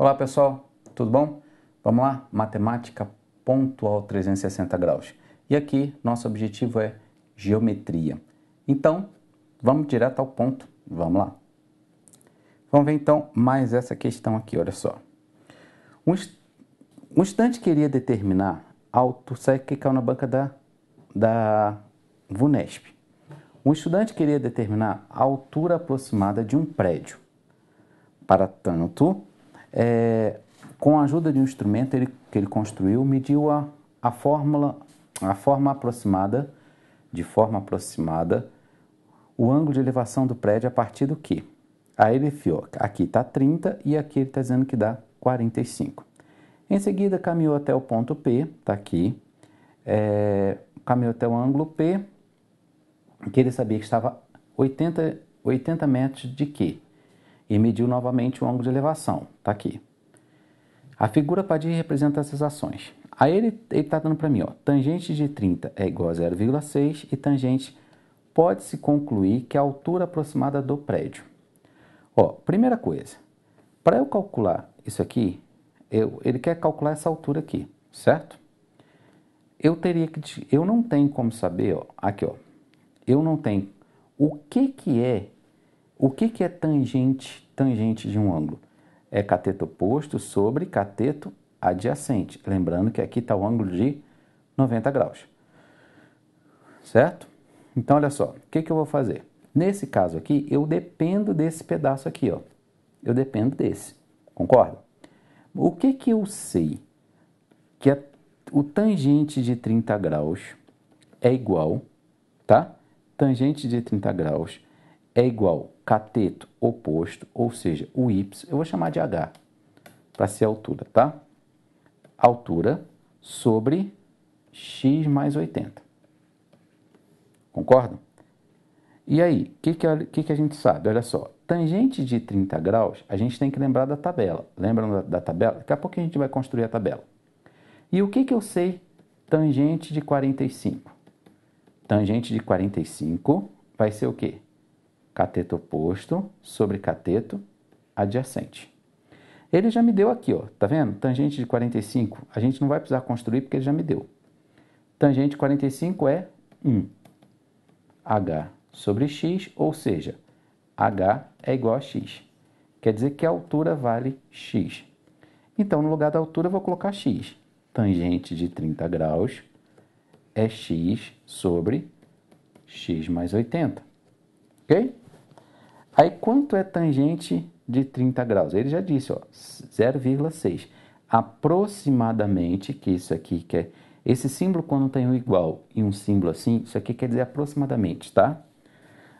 Olá pessoal, tudo bom? Vamos lá? Matemática pontual 360 graus. E aqui nosso objetivo é geometria. Então, vamos direto ao ponto. Vamos lá. Vamos ver então mais essa questão aqui, olha só. Um, um estudante queria determinar a altura que caiu é na banca da, da VUNESP. Um estudante queria determinar a altura aproximada de um prédio. Para tanto, é, com a ajuda de um instrumento ele, que ele construiu, mediu a, a fórmula, a forma aproximada, de forma aproximada, o ângulo de elevação do prédio a partir do que? Aí ele fiou, aqui está 30 e aqui ele está dizendo que dá 45. Em seguida, caminhou até o ponto P, está aqui, é, caminhou até o ângulo P, que ele sabia que estava 80, 80 metros de quê? e mediu novamente o ângulo de elevação. Está aqui. A figura pode representa essas ações. Aí ele está dando para mim, ó, tangente de 30 é igual a 0,6 e tangente pode-se concluir que é a altura aproximada do prédio. Ó, primeira coisa, para eu calcular isso aqui, eu, ele quer calcular essa altura aqui, certo? Eu teria que, eu não tenho como saber, ó, aqui, ó, eu não tenho o que que é o que, que é tangente, tangente de um ângulo? É cateto oposto sobre cateto adjacente. Lembrando que aqui está o ângulo de 90 graus. Certo? Então, olha só, o que, que eu vou fazer? Nesse caso aqui, eu dependo desse pedaço aqui, ó. Eu dependo desse, concorda? O que, que eu sei? Que é o tangente de 30 graus é igual, tá? Tangente de 30 graus é igual cateto oposto, ou seja, o y, eu vou chamar de h, para ser a altura, tá? Altura sobre x mais 80. Concordam? E aí, o que que, que, que, a gente sabe? Olha só, tangente de 30 graus, a gente tem que lembrar da tabela. Lembram da, da tabela? Daqui a pouco a gente vai construir a tabela. E o que, que eu sei tangente de 45? Tangente de 45 vai ser o quê? cateto oposto sobre cateto adjacente. Ele já me deu aqui, ó, tá vendo? Tangente de 45, a gente não vai precisar construir porque ele já me deu. Tangente de 45 é 1. H sobre x, ou seja, h é igual a x. Quer dizer que a altura vale x. Então, no lugar da altura, eu vou colocar x. Tangente de 30 graus é x sobre x mais 80. Ok? Aí quanto é tangente de 30 graus? Ele já disse, ó, 0,6. Aproximadamente, que isso aqui que é esse símbolo quando tem um igual e um símbolo assim, isso aqui quer dizer aproximadamente, tá?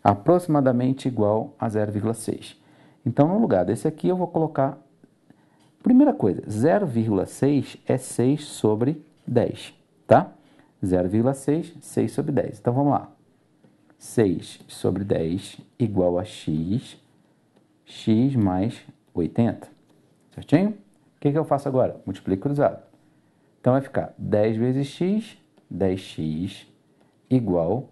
Aproximadamente igual a 0,6. Então, no lugar desse aqui, eu vou colocar... Primeira coisa, 0,6 é 6 sobre 10, tá? 0,6, 6 sobre 10. Então, vamos lá. 6 sobre 10 igual a x, x mais 80. Certinho? O que, que eu faço agora? Multiplico cruzado. Então vai ficar 10 vezes x, 10x igual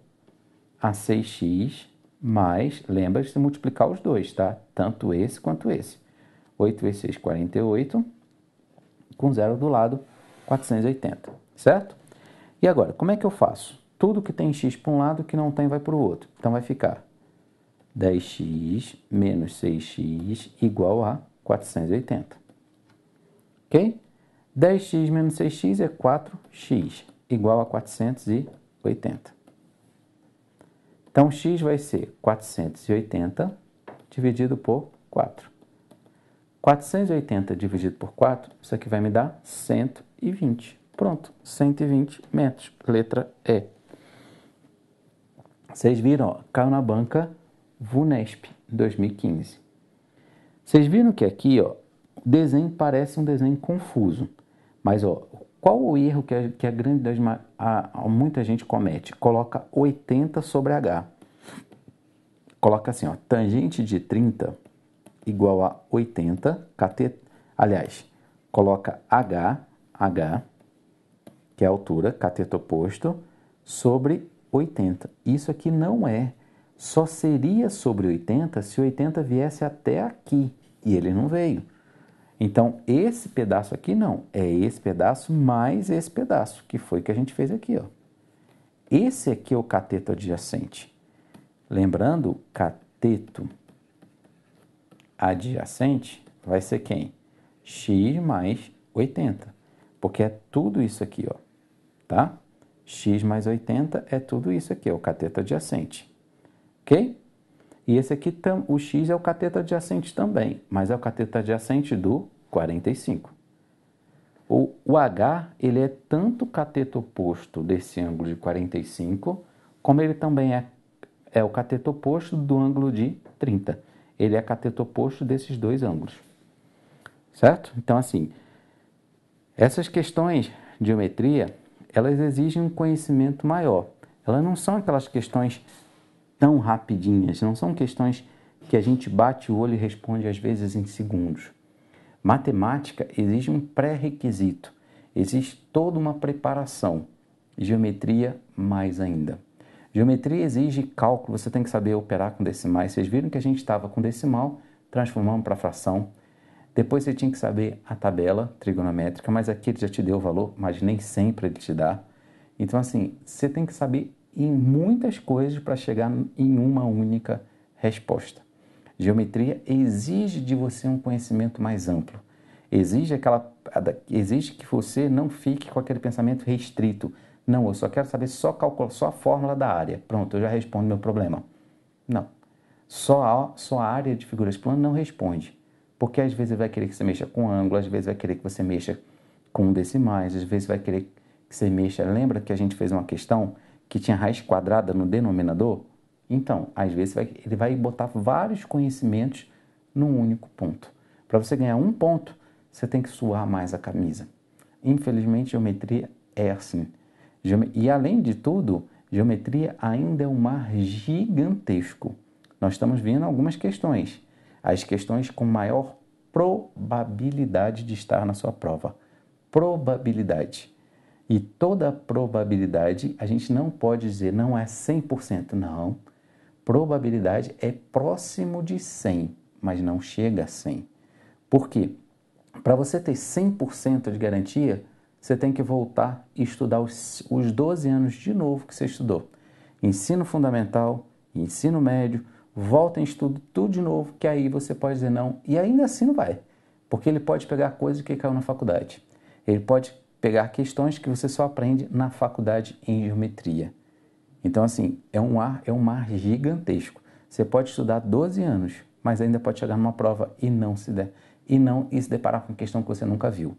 a 6x mais, lembra de multiplicar os dois, tá? Tanto esse quanto esse. 8 vezes 6, 48, com zero do lado, 480, certo? E agora, como é que eu faço? tudo que tem x para um lado, que não tem vai para o outro. Então vai ficar 10x menos 6x igual a 480. Ok? 10x menos 6x é 4x, igual a 480. Então, x vai ser 480 dividido por 4. 480 dividido por 4, isso aqui vai me dar 120. Pronto, 120 metros, letra E. Vocês viram, ó, caiu na banca VUNESP 2015. Vocês viram que aqui, ó, o desenho parece um desenho confuso. Mas ó, qual o erro que a, que a grande das, a, a, muita gente comete? Coloca 80 sobre H. Coloca assim, ó, tangente de 30 igual a 80, catet aliás, coloca H, H, que é a altura, cateto oposto, sobre 80. Isso aqui não é. Só seria sobre 80 se 80 viesse até aqui e ele não veio. Então, esse pedaço aqui não, é esse pedaço mais esse pedaço, que foi que a gente fez aqui. Ó. Esse aqui é o cateto adjacente. Lembrando, cateto adjacente vai ser quem? x mais 80, porque é tudo isso aqui, ó, tá? x mais 80 é tudo isso aqui, é o cateto adjacente. Ok? E esse aqui, o x é o cateto adjacente também, mas é o cateto adjacente do 45. O, o h, ele é tanto cateto oposto desse ângulo de 45, como ele também é, é o cateto oposto do ângulo de 30. Ele é cateto oposto desses dois ângulos. Certo? Então, assim, essas questões de geometria elas exigem um conhecimento maior. Elas não são aquelas questões tão rapidinhas, não são questões que a gente bate o olho e responde às vezes em segundos. Matemática exige um pré-requisito, exige toda uma preparação. Geometria, mais ainda. Geometria exige cálculo, você tem que saber operar com decimais. Vocês viram que a gente estava com decimal, transformamos para fração. Depois você tinha que saber a tabela trigonométrica, mas aqui ele já te deu o valor, mas nem sempre ele te dá. Então, assim, você tem que saber em muitas coisas para chegar em uma única resposta. Geometria exige de você um conhecimento mais amplo. Exige, aquela, exige que você não fique com aquele pensamento restrito. Não, eu só quero saber só só a fórmula da área. Pronto, eu já respondo meu problema. Não. Só a, só a área de figuras planas não responde. Porque às vezes vai querer que você mexa com ângulo, às vezes vai querer que você mexa com decimais, às vezes vai querer que você mexa. Lembra que a gente fez uma questão que tinha raiz quadrada no denominador? Então, às vezes vai, ele vai botar vários conhecimentos num único ponto. Para você ganhar um ponto, você tem que suar mais a camisa. Infelizmente, geometria é assim. E além de tudo, geometria ainda é um mar gigantesco. Nós estamos vendo algumas questões as questões com maior probabilidade de estar na sua prova. Probabilidade. E toda probabilidade, a gente não pode dizer não é 100%, não. Probabilidade é próximo de 100, mas não chega a 100. Por quê? Para você ter 100% de garantia, você tem que voltar e estudar os, os 12 anos de novo que você estudou. Ensino fundamental, ensino médio, volta em estudo tudo de novo, que aí você pode dizer não, e ainda assim não vai, porque ele pode pegar coisas que caiu na faculdade. Ele pode pegar questões que você só aprende na faculdade em geometria. Então, assim, é um ar, é um mar gigantesco. Você pode estudar 12 anos, mas ainda pode chegar numa prova e não se der, e não e se deparar com uma questão que você nunca viu.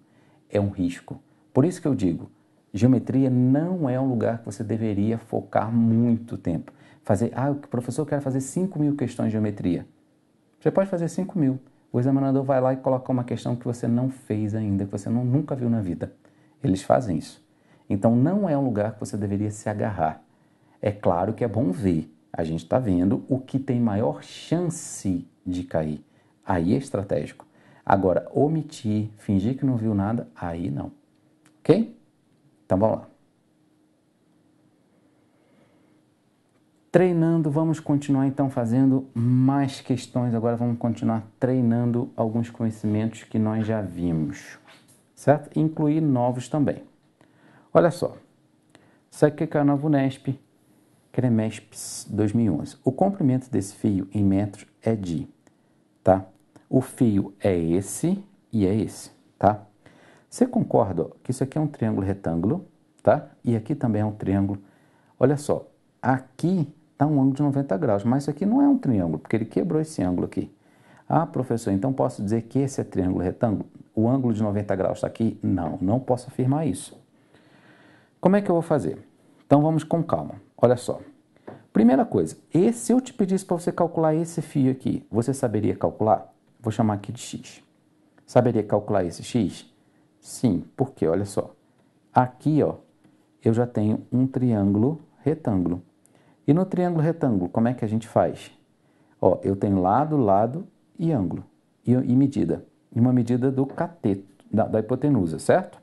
É um risco. Por isso que eu digo, geometria não é um lugar que você deveria focar muito tempo fazer, ah, o professor quer fazer 5 mil questões de geometria. Você pode fazer 5 mil. O examinador vai lá e coloca uma questão que você não fez ainda, que você não, nunca viu na vida. Eles fazem isso. Então não é um lugar que você deveria se agarrar. É claro que é bom ver. A gente está vendo o que tem maior chance de cair. Aí é estratégico. Agora, omitir, fingir que não viu nada, aí não. Ok? Então vamos lá. treinando, vamos continuar então fazendo mais questões. Agora vamos continuar treinando alguns conhecimentos que nós já vimos, certo? Incluir novos também. Olha só, isso aqui é a nova Unesp, CREMESP 2011. O comprimento desse fio em metros é de, tá? O fio é esse e é esse, tá? Você concorda que isso aqui é um triângulo retângulo, tá? E aqui também é um triângulo. Olha só, aqui está um ângulo de 90 graus. Mas isso aqui não é um triângulo, porque ele quebrou esse ângulo aqui. Ah, professor, então posso dizer que esse é triângulo retângulo? O ângulo de 90 graus está aqui? Não, não posso afirmar isso. Como é que eu vou fazer? Então vamos com calma. Olha só. Primeira coisa, esse, se eu te pedisse para você calcular esse fio aqui, você saberia calcular? Vou chamar aqui de x. Saberia calcular esse x? Sim, porque olha só. Aqui, ó, eu já tenho um triângulo retângulo. E no triângulo retângulo, como é que a gente faz? Ó, eu tenho lado, lado e ângulo e, e medida. E uma medida do cateto, da, da hipotenusa, certo?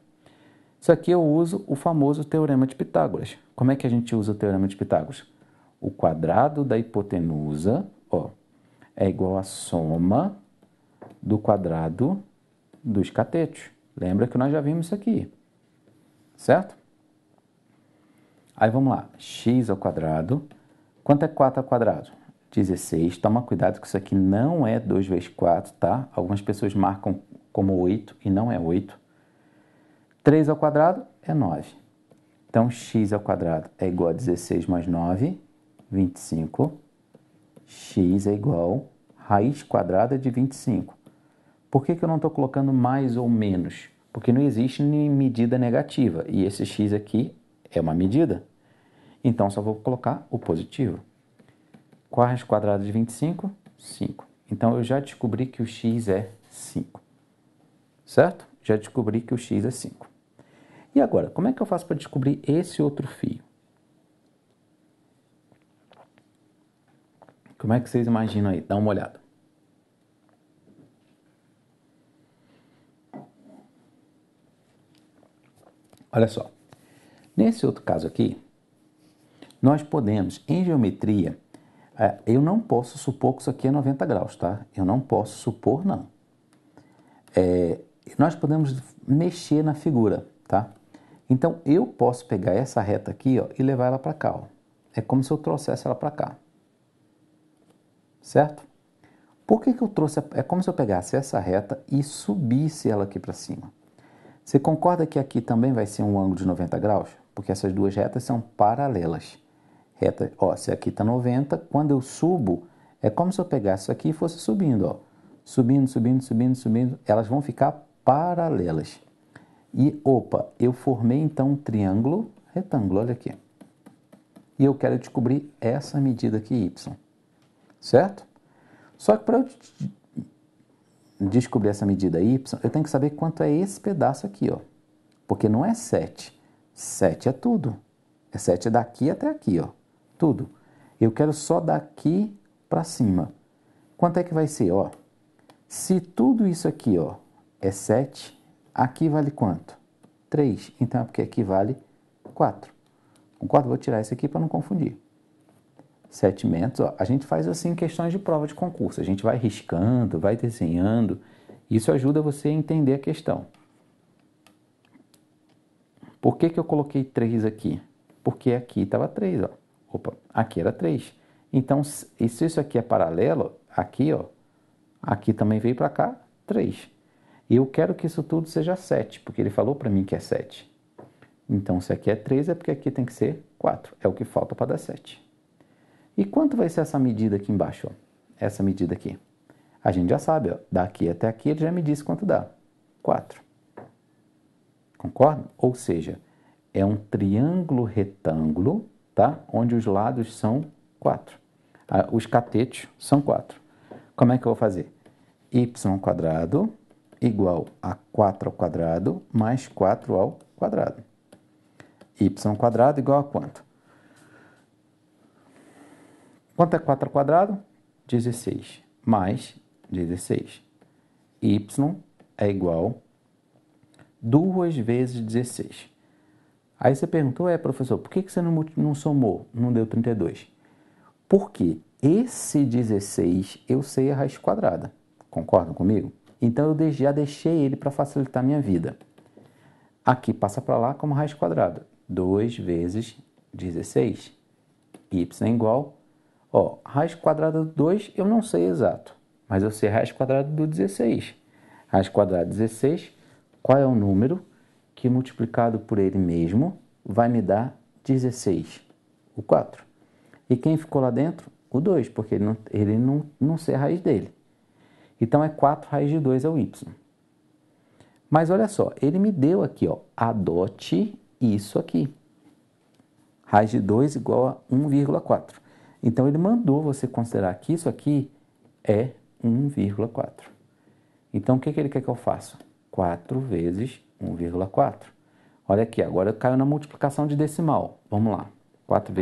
Isso aqui eu uso o famoso teorema de Pitágoras. Como é que a gente usa o teorema de Pitágoras? O quadrado da hipotenusa ó, é igual à soma do quadrado dos catetos. Lembra que nós já vimos isso aqui, certo? Aí vamos lá, x ao quadrado Quanto é 4 ao quadrado? 16. Toma cuidado que isso aqui não é 2 vezes 4, tá? Algumas pessoas marcam como 8 e não é 8. 3 ao quadrado é 9. Então, x ao quadrado é igual a 16 mais 9, 25. x é igual a raiz quadrada de 25. Por que, que eu não estou colocando mais ou menos? Porque não existe nem medida negativa. E esse x aqui é uma medida. Então, só vou colocar o positivo. 4 raiz quadrada de 25, 5. Então, eu já descobri que o x é 5. Certo? Já descobri que o x é 5. E agora, como é que eu faço para descobrir esse outro fio? Como é que vocês imaginam aí? Dá uma olhada. Olha só. Nesse outro caso aqui, nós podemos, em geometria, eh, eu não posso supor que isso aqui é 90 graus, tá? Eu não posso supor, não. É, nós podemos mexer na figura, tá? Então, eu posso pegar essa reta aqui ó, e levar ela para cá. Ó. É como se eu trouxesse ela para cá. Certo? Por que, que eu trouxe? É como se eu pegasse essa reta e subisse ela aqui para cima. Você concorda que aqui também vai ser um ângulo de 90 graus? Porque essas duas retas são paralelas reta. Ó, se aqui está 90, quando eu subo, é como se eu pegasse isso aqui e fosse subindo, ó. Subindo, subindo, subindo, subindo. Elas vão ficar paralelas. E, opa, eu formei então um triângulo retângulo, olha aqui. E eu quero descobrir essa medida aqui, y. Certo? Só que para eu descobrir essa medida y, eu tenho que saber quanto é esse pedaço aqui, ó. Porque não é 7. 7 é tudo. É 7 daqui até aqui, ó tudo. Eu quero só daqui para cima. Quanto é que vai ser? Ó, se tudo isso aqui ó, é 7, aqui vale quanto? 3. Então é porque aqui vale 4. Concordo? Vou tirar isso aqui para não confundir. 7 menos. Ó, a gente faz assim questões de prova de concurso. A gente vai riscando, vai desenhando. Isso ajuda você a entender a questão. Por que, que eu coloquei 3 aqui? Porque aqui estava 3, ó. Opa, aqui era 3. Então, se isso aqui é paralelo, aqui, ó, aqui também veio para cá, 3. E eu quero que isso tudo seja 7, porque ele falou para mim que é 7. Então, se aqui é 3, é porque aqui tem que ser 4. É o que falta para dar 7. E quanto vai ser essa medida aqui embaixo? Ó? Essa medida aqui. A gente já sabe, ó, daqui até aqui ele já me disse quanto dá. 4. Concorda? Ou seja, é um triângulo retângulo tá? onde os lados são 4. Ah, os catetos são 4. Como é que eu vou fazer? y quadrado igual a 4 ao quadrado mais 4 ao quadrado. y quadrado igual a quanto? Quanto é 4 ao quadrado? 16 mais 16. y é igual a 2 vezes 16. Aí você perguntou, é professor, por que, que você não, não somou, não deu 32? Porque esse 16 eu sei a raiz quadrada, concordam comigo? Então eu já deixei ele para facilitar a minha vida. Aqui passa para lá como raiz quadrada, 2 vezes 16, y é igual, ó, raiz quadrada do 2 eu não sei exato, mas eu sei raiz quadrada do 16. Raiz quadrada de 16, qual é o número? que multiplicado por ele mesmo vai me dar 16, o 4. E quem ficou lá dentro? O 2, porque ele não, ele não, não sei a raiz dele. Então é 4 raiz de 2 é o y. Mas olha só, ele me deu aqui, ó, adote isso aqui. Raiz de 2 igual a 1,4. Então ele mandou você considerar que isso aqui é 1,4. Então o que, que ele quer que eu faça? 4 vezes 1,4. Olha aqui, agora caiu na multiplicação de decimal. Vamos lá. 1,4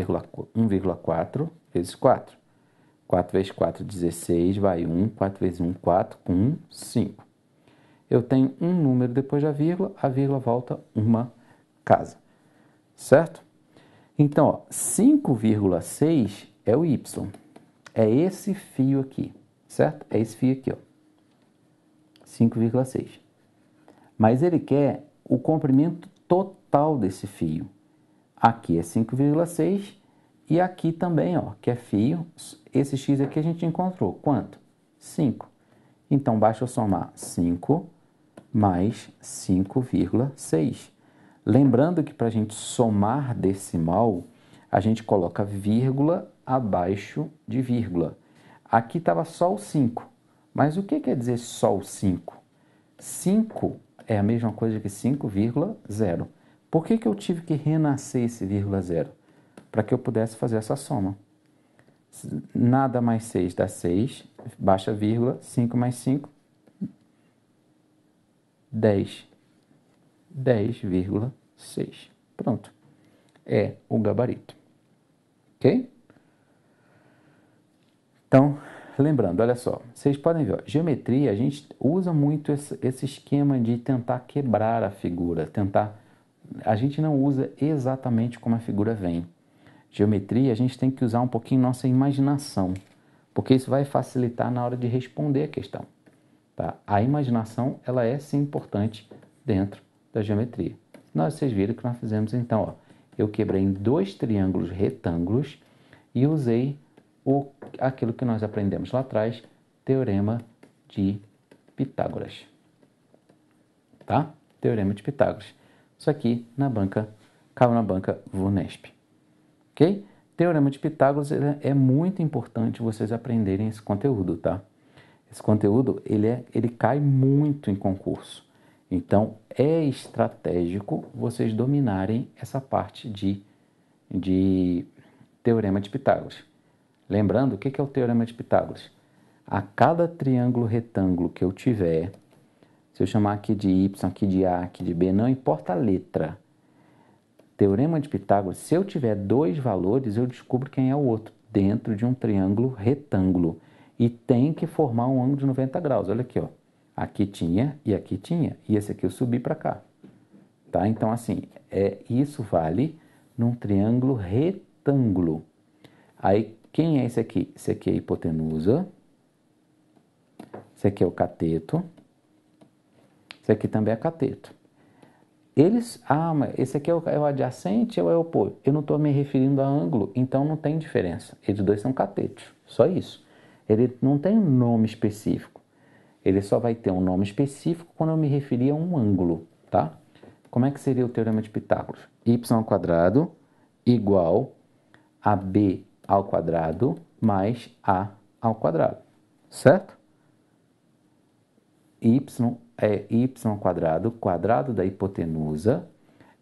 vezes 4. 4 vezes 4, 16, vai 1. 4 vezes 1, 4, 1, 5. Eu tenho um número depois da vírgula, a vírgula volta uma casa. Certo? Então, 5,6 é o y. É esse fio aqui, certo? É esse fio aqui, ó. 5,6 mas ele quer o comprimento total desse fio. Aqui é 5,6 e aqui também, ó, que é fio, esse x aqui a gente encontrou. Quanto? 5. Então, basta eu somar 5 mais 5,6. Lembrando que para a gente somar decimal, a gente coloca vírgula abaixo de vírgula. Aqui estava só o 5. Mas o que quer dizer só o 5? 5 é a mesma coisa que 5,0. Por que, que eu tive que renascer esse vírgula zero? Para que eu pudesse fazer essa soma. Nada mais 6 dá 6, baixa vírgula, 5 mais 5, 10. 10,6. Pronto. É o gabarito. Ok? Então, lembrando, olha só, vocês podem ver, ó, geometria, a gente usa muito esse, esse esquema de tentar quebrar a figura, tentar. A gente não usa exatamente como a figura vem. Geometria, a gente tem que usar um pouquinho nossa imaginação, porque isso vai facilitar na hora de responder a questão. Tá? A imaginação, ela é sim importante dentro da geometria. Nós, vocês viram que nós fizemos então, ó, eu quebrei em dois triângulos retângulos e usei o, aquilo que nós aprendemos lá atrás, Teorema de Pitágoras. Tá? Teorema de Pitágoras. Isso aqui na banca, caiu na banca Vunesp. Ok? Teorema de Pitágoras é, é muito importante vocês aprenderem esse conteúdo, tá? Esse conteúdo ele, é, ele cai muito em concurso. Então é estratégico vocês dominarem essa parte de, de Teorema de Pitágoras. Lembrando, o que é o Teorema de Pitágoras? A cada triângulo retângulo que eu tiver, se eu chamar aqui de Y, aqui de A, aqui de B, não importa a letra. Teorema de Pitágoras, se eu tiver dois valores, eu descubro quem é o outro dentro de um triângulo retângulo. E tem que formar um ângulo de 90 graus. Olha aqui, ó. Aqui tinha e aqui tinha. E esse aqui eu subi para cá. Tá? Então, assim, é, isso vale num triângulo retângulo. Aí, quem é esse aqui? Esse aqui é a hipotenusa. Esse aqui é o cateto. Esse aqui também é cateto. Eles, ah, mas esse aqui é o, é o adjacente ou é o oposto? Eu não estou me referindo a ângulo, então não tem diferença. Eles dois são catetos, só isso. Ele não tem um nome específico. Ele só vai ter um nome específico quando eu me referir a um ângulo, tá? Como é que seria o teorema de Pitágoras? y quadrado igual a b ao quadrado mais a ao quadrado, certo? y é y quadrado, quadrado da hipotenusa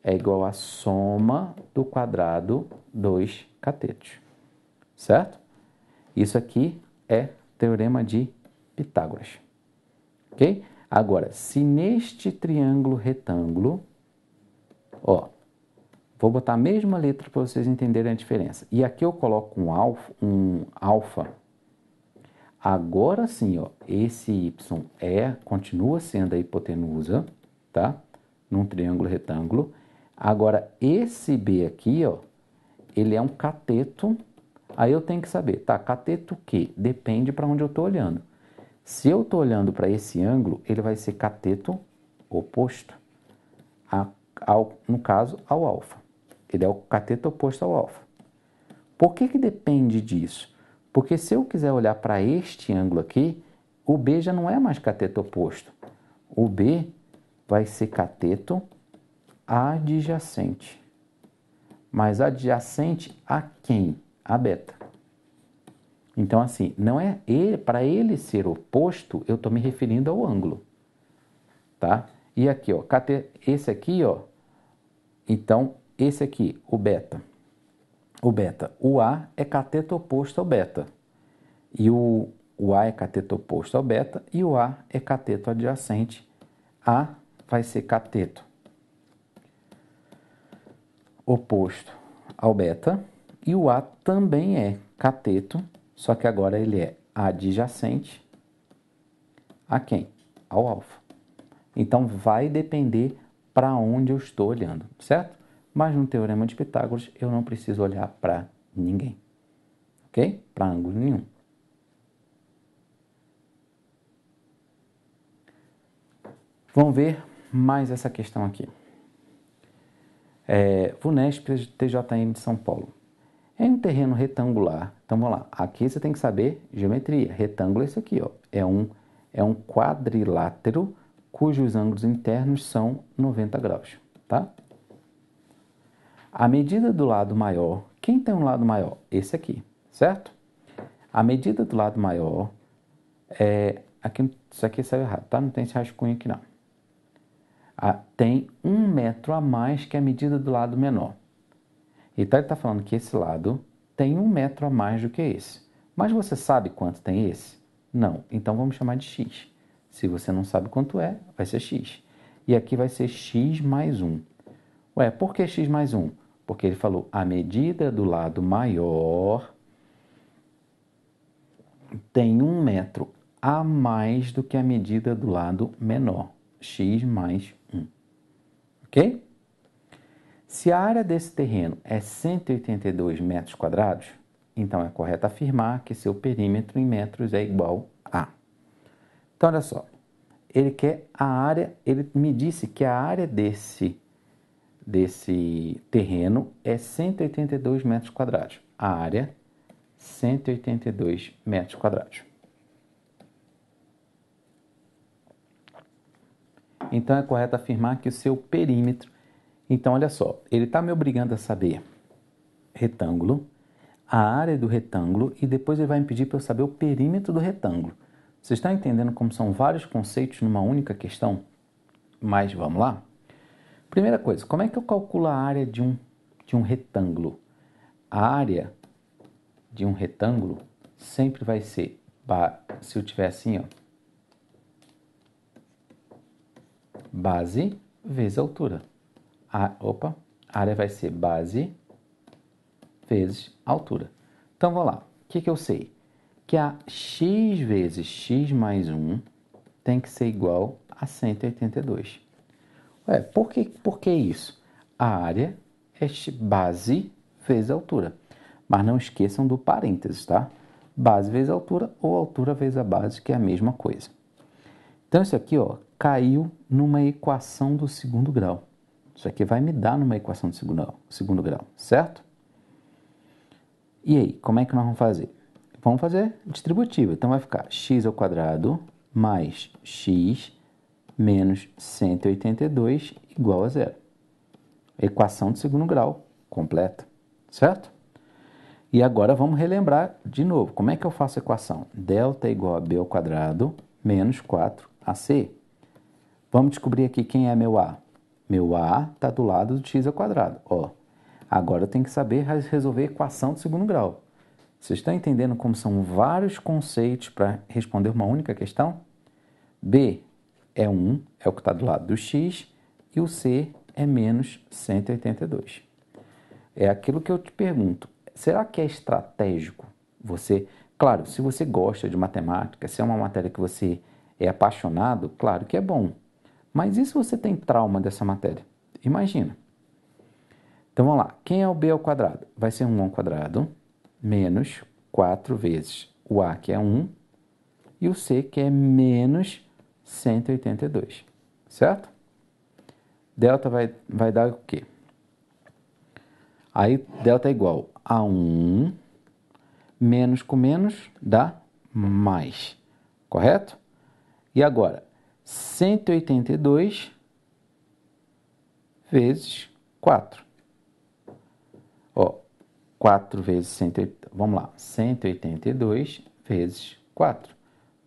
é igual à soma do quadrado dos catetos, certo? Isso aqui é teorema de Pitágoras, ok? Agora, se neste triângulo retângulo, ó, Vou botar a mesma letra para vocês entenderem a diferença. E aqui eu coloco um alfa, um alfa. Agora sim, ó, esse y é continua sendo a hipotenusa, tá? Num triângulo retângulo. Agora esse b aqui, ó, ele é um cateto. Aí eu tenho que saber, tá? Cateto que depende para onde eu estou olhando. Se eu estou olhando para esse ângulo, ele vai ser cateto oposto, a, ao, no caso, ao alfa. Ele é o cateto oposto ao alfa. Por que, que depende disso? Porque se eu quiser olhar para este ângulo aqui, o B já não é mais cateto oposto. O B vai ser cateto adjacente. Mas adjacente a quem? A beta. Então, assim, não é ele, para ele ser oposto, eu estou me referindo ao ângulo. Tá? E aqui, ó, esse aqui, ó, então esse aqui, o beta. O beta. O A é cateto oposto ao beta. E o, o A é cateto oposto ao beta e o A é cateto adjacente. A vai ser cateto oposto ao beta e o A também é cateto, só que agora ele é adjacente a quem? Ao alfa. Então vai depender para onde eu estou olhando, certo? Mas no Teorema de Pitágoras eu não preciso olhar para ninguém, ok? Para ângulo nenhum. Vamos ver mais essa questão aqui. É, Vunesp TJM de São Paulo. É um terreno retangular. Então vamos lá. Aqui você tem que saber geometria. Retângulo é isso aqui, ó. É um, é um quadrilátero cujos ângulos internos são 90 graus, tá? A medida do lado maior, quem tem um lado maior? Esse aqui, certo? A medida do lado maior é. Aqui, isso aqui saiu errado, tá? Não tem esse rascunho aqui não. Ah, tem um metro a mais que a medida do lado menor. Então ele está falando que esse lado tem um metro a mais do que esse. Mas você sabe quanto tem esse? Não. Então vamos chamar de x. Se você não sabe quanto é, vai ser x. E aqui vai ser x mais 1. Ué, por que x mais 1? Porque ele falou: a medida do lado maior tem um metro a mais do que a medida do lado menor, x mais 1. Ok? Se a área desse terreno é 182 metros quadrados, então é correto afirmar que seu perímetro em metros é igual a. Então, olha só, ele quer a área, ele me disse que a área desse desse terreno é 182 metros quadrados. A área, 182 metros quadrados. Então é correto afirmar que o seu perímetro. Então, olha só, ele está me obrigando a saber retângulo, a área do retângulo e depois ele vai me pedir para eu saber o perímetro do retângulo. Você está entendendo como são vários conceitos numa única questão? Mas vamos lá? Primeira coisa, como é que eu calculo a área de um, de um retângulo? A área de um retângulo sempre vai ser, se eu tiver assim, ó, base vezes altura. A, opa, a área vai ser base vezes altura. Então, vamos lá. O que, que eu sei? Que a x vezes x mais 1 tem que ser igual a 182. Ué, por, que, por que isso? A área é base vezes altura. Mas não esqueçam do parênteses, tá? Base vezes altura ou altura vezes a base, que é a mesma coisa. Então, isso aqui ó, caiu numa equação do segundo grau. Isso aqui vai me dar numa equação do segundo grau, segundo grau certo? E aí, como é que nós vamos fazer? Vamos fazer distributiva. Então, vai ficar x ao quadrado mais x menos 182 igual a zero. Equação de segundo grau completa, certo? E agora vamos relembrar de novo. Como é que eu faço a equação? Delta igual a b ao quadrado menos 4ac. Vamos descobrir aqui quem é meu a. Meu a está do lado do x ao quadrado. Ó, agora eu tenho que saber resolver a equação de segundo grau. Vocês estão entendendo como são vários conceitos para responder uma única questão? B, é 1, é o que está do lado do x, e o c é menos 182. É aquilo que eu te pergunto. Será que é estratégico você. Claro, se você gosta de matemática, se é uma matéria que você é apaixonado, claro que é bom. Mas e se você tem trauma dessa matéria? Imagina. Então vamos lá. Quem é o b ao quadrado? Vai ser 1 ao quadrado menos 4 vezes o a, que é 1, e o c, que é menos 182, certo? Delta vai, vai dar o quê? Aí, delta é igual a 1, menos com menos dá mais, correto? E agora, 182 vezes 4. Ó, 4 vezes 182. vamos lá, 182 vezes 4.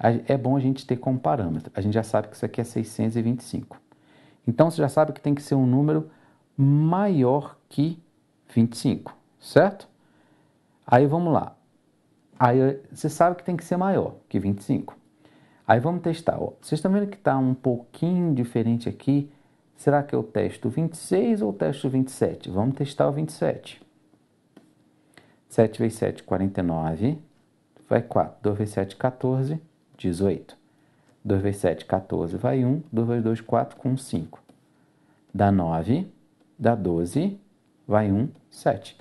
é bom a gente ter como parâmetro. A gente já sabe que isso aqui é 625. Então você já sabe que tem que ser um número maior que 25, certo? Aí vamos lá. Aí você sabe que tem que ser maior que 25. Aí vamos testar. Ó, vocês estão vendo que está um pouquinho diferente aqui. Será que eu testo 26 ou testo 27? Vamos testar o 27. 7 vezes 7, 49. Vai 4. 2 vezes 7, 14. 18. 2 vezes 7, 14, vai 1. 2 vezes 2, 4, com 5. Dá 9. Dá 12, vai 1, 7.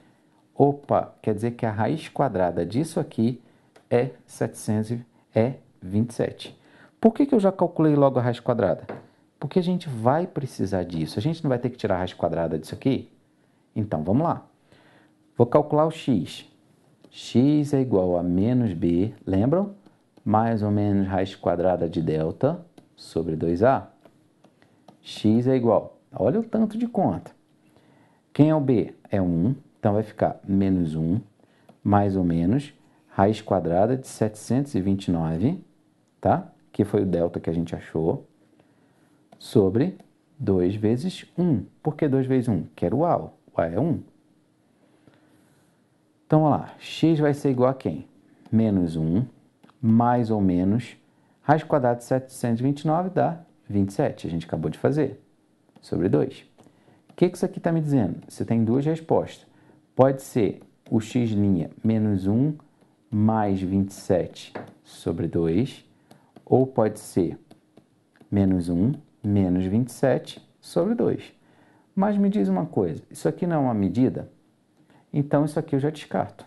Opa, quer dizer que a raiz quadrada disso aqui é 700, é 27. Por que, que eu já calculei logo a raiz quadrada? Porque a gente vai precisar disso. A gente não vai ter que tirar a raiz quadrada disso aqui? Então, vamos lá. Vou calcular o x. x é igual a menos b, lembram? mais ou menos raiz quadrada de delta sobre 2A, x é igual, olha o tanto de conta. Quem é o B? É 1, então vai ficar menos 1, mais ou menos, raiz quadrada de 729, tá? Que foi o delta que a gente achou, sobre 2 vezes 1. Por que 2 vezes 1? Que era o A, o A é 1. Então, vamos lá, x vai ser igual a quem? Menos 1 mais ou menos raiz quadrada de 729 dá 27. A gente acabou de fazer. Sobre 2. O que, que isso aqui está me dizendo? Você tem duas respostas. Pode ser o x' menos 1 mais 27 sobre 2, ou pode ser menos 1 menos 27 sobre 2. Mas me diz uma coisa, isso aqui não é uma medida? Então isso aqui eu já descarto.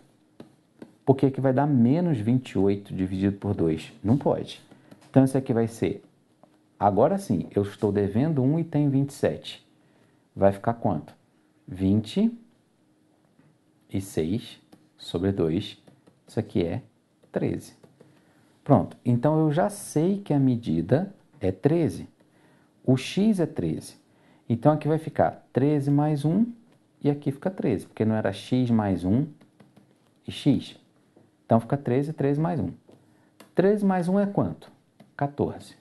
Por que, vai dar menos 28 dividido por 2? Não pode. Então, isso aqui vai ser, agora sim, eu estou devendo 1 e tenho 27. Vai ficar quanto? 26 sobre 2, isso aqui é 13. Pronto, então eu já sei que a medida é 13. O x é 13. Então aqui vai ficar 13 mais 1 e aqui fica 13, porque não era x mais 1 e x. Então fica 13, 3 mais 1. 3 mais 1 é quanto? 14.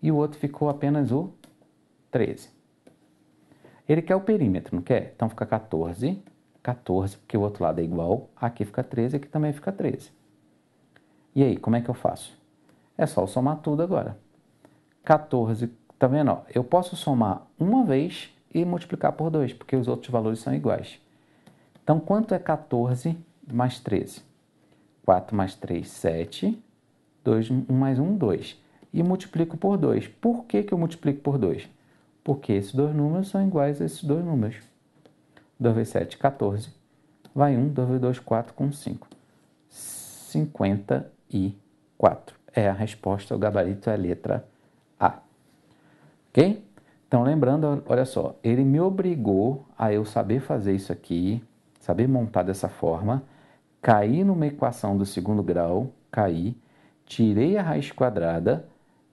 E o outro ficou apenas o 13. Ele quer o perímetro, não quer? Então fica 14, 14, porque o outro lado é igual. Aqui fica 13, aqui também fica 13. E aí, como é que eu faço? É só eu somar tudo agora. 14, tá vendo? Ó, eu posso somar uma vez e multiplicar por 2, porque os outros valores são iguais. Então, quanto é 14 mais 13? 4 mais 3, 7. 2, 1 mais 1, 2. E multiplico por 2. Por que, que eu multiplico por 2? Porque esses dois números são iguais a esses dois números. 2 vezes 7, 14. Vai 1, 2 vezes 2, 4, com 5. 54. É a resposta, o gabarito é a letra A. Ok? Então, lembrando, olha só, ele me obrigou a eu saber fazer isso aqui, saber montar dessa forma caí numa equação do segundo grau, caí, tirei a raiz quadrada,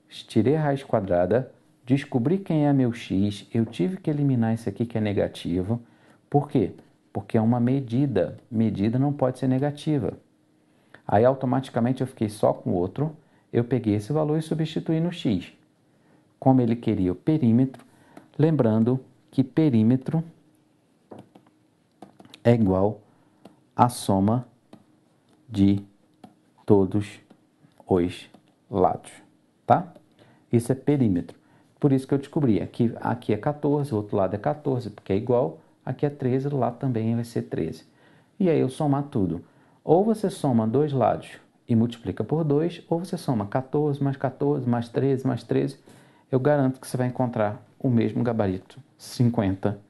tirei a raiz quadrada, descobri quem é meu x, eu tive que eliminar isso aqui que é negativo. Por quê? Porque é uma medida. Medida não pode ser negativa. Aí automaticamente eu fiquei só com o outro, eu peguei esse valor e substituí no x. Como ele queria o perímetro, lembrando que perímetro é igual à soma de todos os lados, tá? Isso é perímetro. Por isso que eu descobri, aqui, aqui é 14, o outro lado é 14, porque é igual, aqui é 13, lá também vai ser 13. E aí eu somar tudo. Ou você soma dois lados e multiplica por 2, ou você soma 14 mais 14 mais 13 mais 13, eu garanto que você vai encontrar o mesmo gabarito, 54.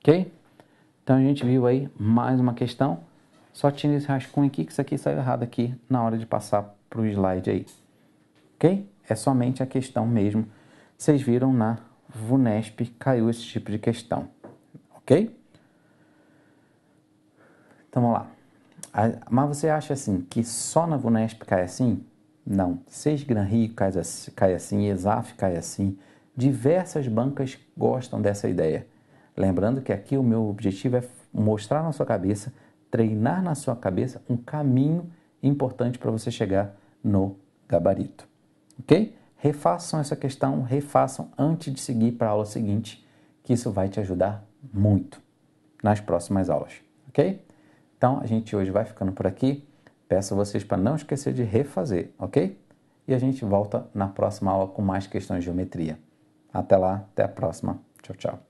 Ok? Então a gente viu aí mais uma questão. Só tinha esse rascunho aqui, que isso aqui saiu errado aqui na hora de passar para o slide aí. Ok? É somente a questão mesmo. Vocês viram na VUNESP caiu esse tipo de questão. Ok? Então vamos lá. Mas você acha assim que só na VUNESP cai assim? Não. Seis Gran Rio cai assim, Exaf cai assim. Diversas bancas gostam dessa ideia. Lembrando que aqui o meu objetivo é mostrar na sua cabeça, treinar na sua cabeça um caminho importante para você chegar no gabarito. Ok? Refaçam essa questão, refaçam antes de seguir para a aula seguinte, que isso vai te ajudar muito nas próximas aulas. Ok? Então a gente hoje vai ficando por aqui. Peço a vocês para não esquecer de refazer, ok? E a gente volta na próxima aula com mais questões de geometria. Até lá, até a próxima. Tchau, tchau.